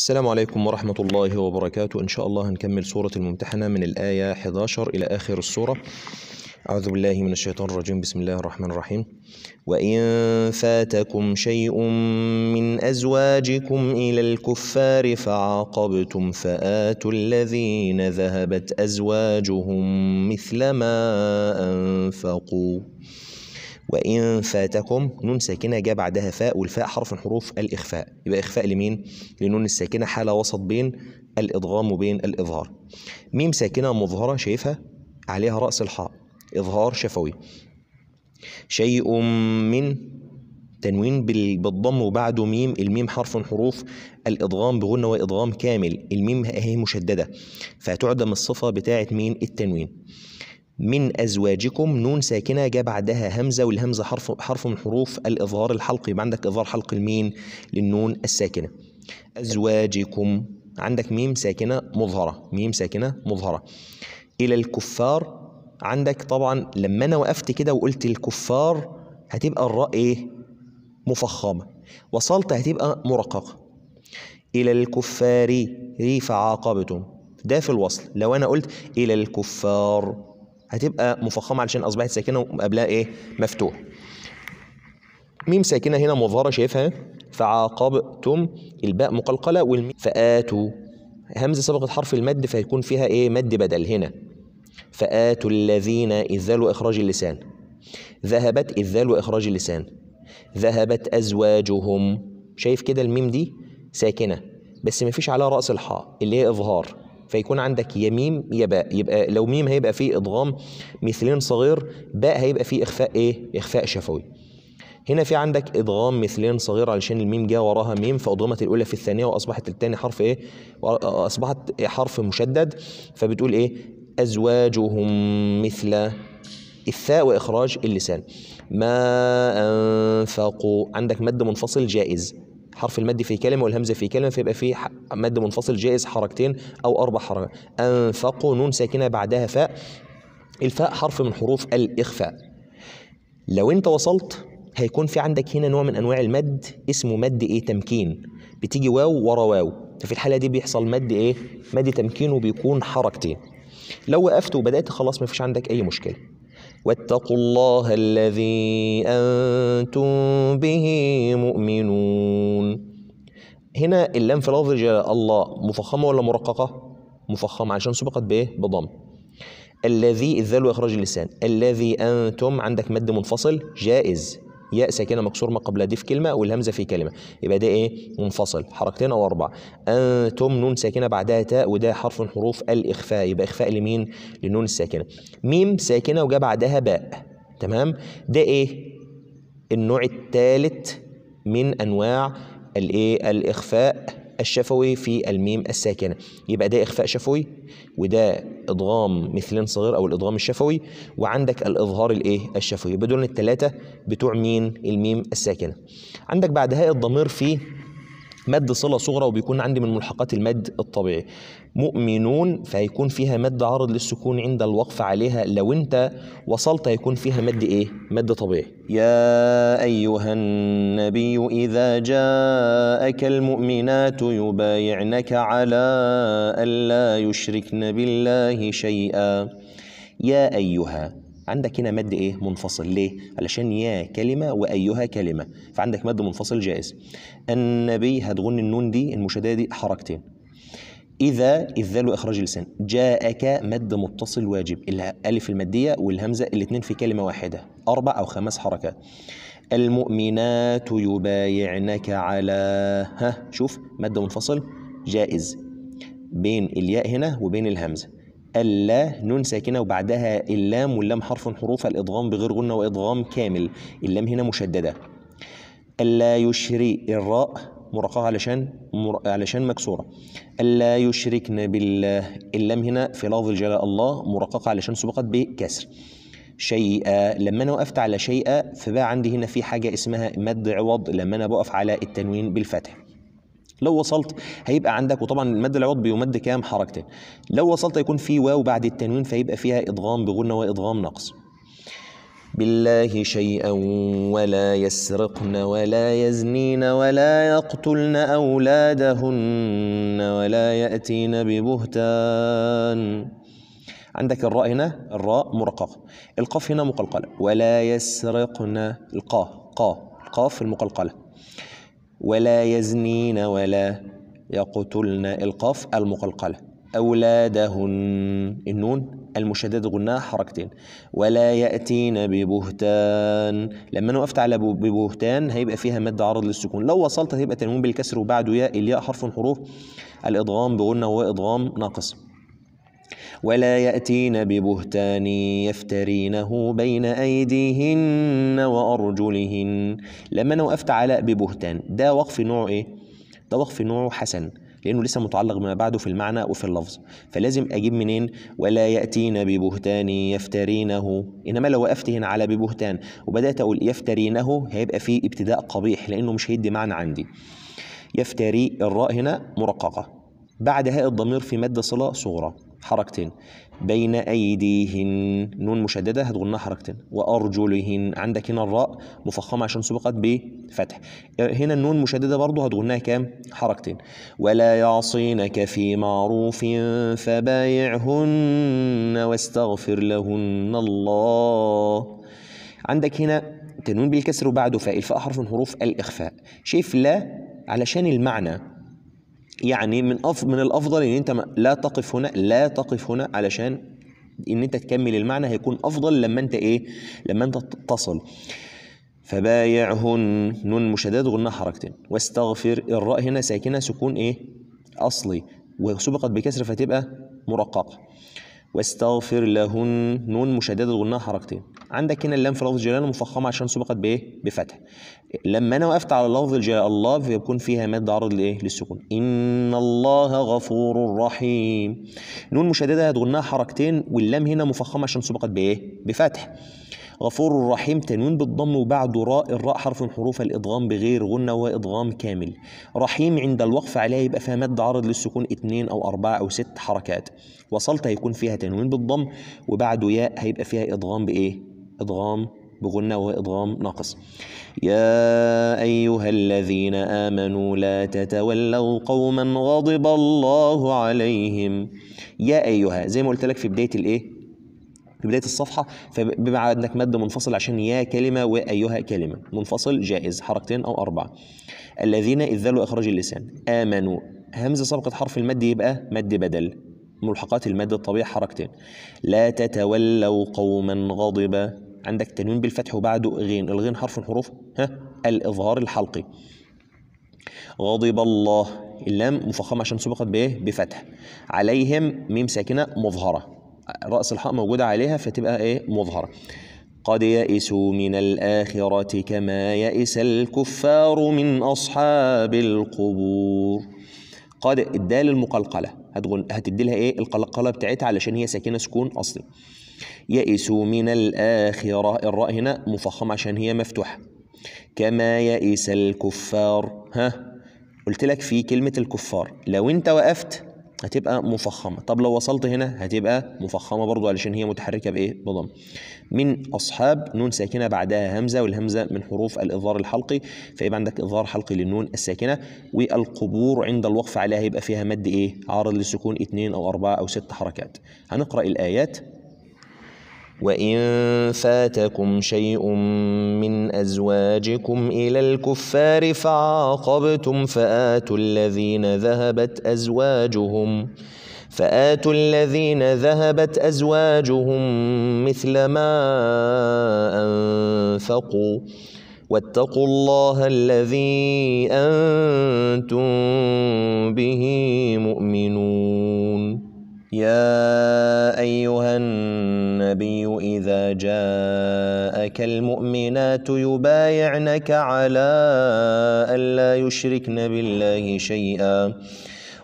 السلام عليكم ورحمة الله وبركاته إن شاء الله هنكمل سورة الممتحنة من الآية 11 إلى آخر السورة أعوذ بالله من الشيطان الرجيم بسم الله الرحمن الرحيم وإن فاتكم شيء من أزواجكم إلى الكفار فعاقبتم فآتوا الذين ذهبت أزواجهم مثل ما أنفقوا وإن فاتكم نون ساكنة جاء بعدها فاء والفاء حرف من حروف الإخفاء يبقى إخفاء لمين؟ لنون الساكنة حالة وسط بين الإضغام وبين الإظهار ميم ساكنة مظهرة شايفها عليها رأس الحاء إظهار شفوي شيء من تنوين بالضم وبعده ميم الميم حرف من حروف الإضغام بغنة وإضغام كامل الميم هي مشددة فتعدم الصفة بتاعة مين التنوين من أزواجكم نون ساكنة جاء بعدها همزة والهمزة حرف حرف من حروف الإظهار الحلقي يبقى عندك إظهار حلقي المين للنون الساكنة أزواجكم عندك ميم ساكنة مظهرة ميم ساكنة مظهرة إلى الكفار عندك طبعا لما أنا وقفت كده وقلت الكفار هتبقى الراء إيه؟ مفخمة وصلت هتبقى مرققة إلى الكفار ريف عاقبتم ده في الوصل لو أنا قلت إلى الكفار هتبقى مفخمه علشان اصبحت ساكنه وقبلها ايه مفتوح ميم ساكنه هنا مظهره شايفها فعاقبتم الباء مقلقله والميم فاتوا همزه سبقت حرف المد فيكون فيها ايه مد بدل هنا فاتوا الذين الذال واخراج اللسان ذهبت الذال واخراج اللسان ذهبت ازواجهم شايف كده الميم دي ساكنه بس ما فيش عليها راس الحاء اللي هي اظهار فيكون عندك يا ميم يا باء يبقى لو ميم هيبقى فيه ادغام مثلين صغير باء هيبقى فيه اخفاء ايه اخفاء شفوي هنا في عندك ادغام مثلين صغير علشان الميم جه وراها ميم فادغمت الاولى في الثانيه واصبحت الثاني حرف ايه اصبحت حرف مشدد فبتقول ايه ازواجهم مثل الثاء واخراج اللسان ما انفقوا عندك مد منفصل جائز حرف المد في كلمه والهمزه في كلمه فيبقى في مد منفصل جائز حركتين او اربع حركات انفقوا نون ساكنه بعدها فاء الفاء حرف من حروف الاخفاء لو انت وصلت هيكون في عندك هنا نوع من انواع المد اسمه مد ايه تمكين بتيجي واو ورا واو ففي الحاله دي بيحصل مد ايه مد تمكين وبيكون حركتين لو وقفت وبدات خلاص ما فيش عندك اي مشكله واتقوا الله الذي أنتم به مؤمنون هنا اللام في لفظ الله مفخمة ولا مرققة؟ مفخمة عشان سبقت بإيه؟ بضم الذي الذل وإخراج اللسان الذي أنتم عندك مد منفصل جائز ياء ساكنه مكسور ما قبلها دي في كلمه والهمزه في كلمه يبقى ده ايه منفصل حركتين او اربع انتم نون ساكنه بعدها تاء وده حرف من حروف الاخفاء يبقى اخفاء لمين للنون الساكنه ميم ساكنه وجا بعدها باء تمام ده ايه النوع الثالث من انواع الايه الاخفاء الشفوي في الميم الساكنة يبقى ده إخفاء شفوي وده إضغام مثلين صغير أو الإضغام الشفوي وعندك الإظهار الإيه الشفوي يبقى دول التلاتة بتوع مين الميم الساكنة عندك بعدها الضمير في مد صله صغرى وبيكون عندي من ملحقات المد الطبيعي مؤمنون فهيكون فيها مد عارض للسكون عند الوقف عليها لو انت وصلت هيكون فيها مد ايه مد طبيعي يا ايها النبي اذا جاءك المؤمنات يبايعنك على الا يشركن بالله شيئا يا ايها عندك هنا مد ايه منفصل ليه علشان يا كلمه وايها كلمه فعندك مد منفصل جائز النبي هتغن النون دي المشدده دي حركتين إذا الذال وإخراج لسان جاءك مد متصل واجب الألف المادية والهمزة الاثنين في كلمة واحدة أربع أو خمس حركات المؤمنات يبايعنك على ها شوف مد منفصل جائز بين الياء هنا وبين الهمزة ألا نون ساكنة وبعدها اللام واللام حرف حروف الإضغام بغير غنة وإضغام كامل اللام هنا مشددة ألا يشري الراء مرقعة علشان مر... علشان مكسورة ألا يشركن بالله اللام هنا في لفظ الجلاء الله مرققة علشان سبقت بكسر شيئا لما انا وقفت على شيئا فبقى عندي هنا في حاجه اسمها مد عوض لما انا بقف على التنوين بالفتح لو وصلت هيبقى عندك وطبعا المد العوض بيمد كام حركتين لو وصلت هيكون في واو بعد التنوين فيبقى فيها ادغام بغنه وادغام نقص بالله شيئا ولا يسرقن ولا يزنين ولا يقتلن أولادهن ولا يأتين ببهتان عندك الراء هنا الراء مرققة القاف هنا مقلقلة ولا يسرقن القاف قاف القاف المقلقلة ولا يزنين ولا يقتلن القاف المقلقلة أولادهن النون المشددة غناها حركتين ولا يأتين ببهتان لما أنا وقفت على ببهتان هيبقى فيها مد عرض للسكون لو وصلت هيبقى تنوين بالكسر وبعده ياء الياء حرف حروف الإضغام بغنة وهو ناقص ولا يأتين ببهتان يفترينه بين أيديهن وأرجلهن لما أنا وقفت على ببهتان ده وقف نوعه إيه؟ ده وقف نوعه حسن لأنه لسه متعلق بما بعده في المعنى وفي اللفظ فلازم أجيب منين ولا يأتين ببهتان يفترينه إنما لو وقفت هنا على ببهتان وبدأت أقول يفترينه هيبقى فيه ابتداء قبيح لأنه مش هيدي معنى عندي يفتري الراء هنا مرققة بعد هاء الضمير في مادة صلة صغرى حركتين بين أيديهن نون مشددة هتقولنا حركتين وأرجلهن عندك هنا الراء مفخمة عشان سبقت بفتح هنا النون مشددة برضو هتقولنا كام حركتين ولا يعصينك في معروف فبايعهن واستغفر لهن الله عندك هنا تنون بالكسر وبعده فاء الفاء حرف من حروف الإخفاء شايف لا علشان المعنى يعني من أف من الافضل ان انت لا تقف هنا لا تقف هنا علشان ان انت تكمل المعنى هيكون افضل لما انت ايه لما انت تصل فبايعهن نون مشدد غنى حركتين واستغفر الراء هنا ساكنه سكون ايه اصلي وسبقت بكسر فتبقى مرققه واستغفر لهن نون مشدده غنها حركتين عندك هنا اللام في لفظ الجلاله مفخمه عشان سبقت بايه بفتح لما انا وقفت على لفظ الجلاله الله بيكون فيها ماده عرض لايه للسكون ان الله غفور رحيم نون مشدده هتغنها حركتين واللام هنا مفخمه عشان سبقت بايه بفتح غفور رحيم تنوين بالضم وبعده راء الراء حرف من حروف الإدغام بغير غنة وإدغام كامل رحيم عند الوقف عليها يبقى فيها مد عارض للسكون اثنين أو أربعة أو ست حركات وصلت هيكون فيها تنوين بالضم وبعده ياء هيبقى فيها إدغام بإيه؟ إدغام بغنة وإضغام ناقص يا أيها الذين آمنوا لا تتولوا قوما غضب الله عليهم يا أيها زي ما قلت لك في بداية الإيه في بدايه الصفحه فبما انك مد منفصل عشان يا كلمه وايها كلمه منفصل جائز حركتين او اربعه الذين اذ ذلوا اخراج اللسان امنوا همزه سبقت حرف المد يبقى مد بدل ملحقات المد الطبيعي حركتين لا تتولوا قوما غضبا عندك تنوين بالفتح وبعده غين الغين حرف الحروف ها الاظهار الحلقي غضب الله اللام مفخمه عشان سبقت بايه بفتح عليهم ميم ساكنه مظهره راس الحاء موجوده عليها فتبقى ايه مظهره قد يئسوا من الآخرة كما يئس الكفار من أصحاب القبور قد الدال المقلقلة هتدي لها إيه القلقلة بتاعتها علشان هي ساكنة سكون أصلي يئسوا من الآخرة الراء هنا مفخمة عشان هي مفتوحة كما يئس الكفار ها قلت لك في كلمة الكفار لو أنت وقفت هتبقى مفخمة طب لو وصلت هنا هتبقى مفخمة برضو علشان هي متحركة بإيه بضم من أصحاب نون ساكنة بعدها همزة والهمزة من حروف الإظهار الحلقي فيبقى عندك إظهار حلقي للنون الساكنة والقبور عند الوقف عليها هيبقى فيها مد إيه عارض للسكون اتنين أو أربعة أو ست حركات هنقرأ الآيات وإن فاتكم شيء من أزواجكم إلى الكفار فعاقبتم فآتوا الذين ذهبت أزواجهم فآتوا الذين ذهبت أزواجهم مثل ما أنفقوا واتقوا الله الذي أنتم به مؤمنون يا ايها النبي اذا جاءك المؤمنات يبايعنك على الا يشركن بالله شيئا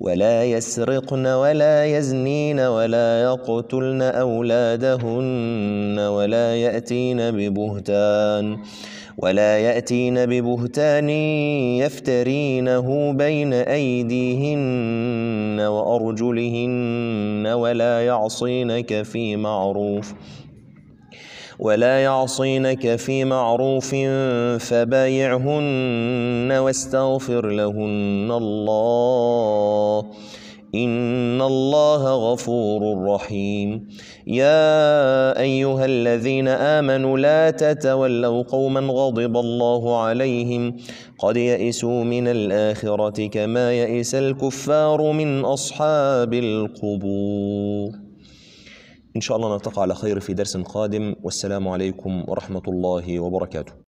ولا يسرقن ولا يزنين ولا يقتلن اولادهن ولا ياتين ببهتان ولا ياتين ببهتان يفترينه بين ايديهن وأرجلهن ولا يعصينك في معروف ولا يعصينك في معروف فبايعهن واستغفر لهن الله إن الله غفور رحيم يا أيها الذين آمنوا لا تتولوا قوما غضب الله عليهم قد يئسوا من الآخرة كما يئس الكفار من أصحاب القبور إن شاء الله نلتقى على خير في درس قادم والسلام عليكم ورحمة الله وبركاته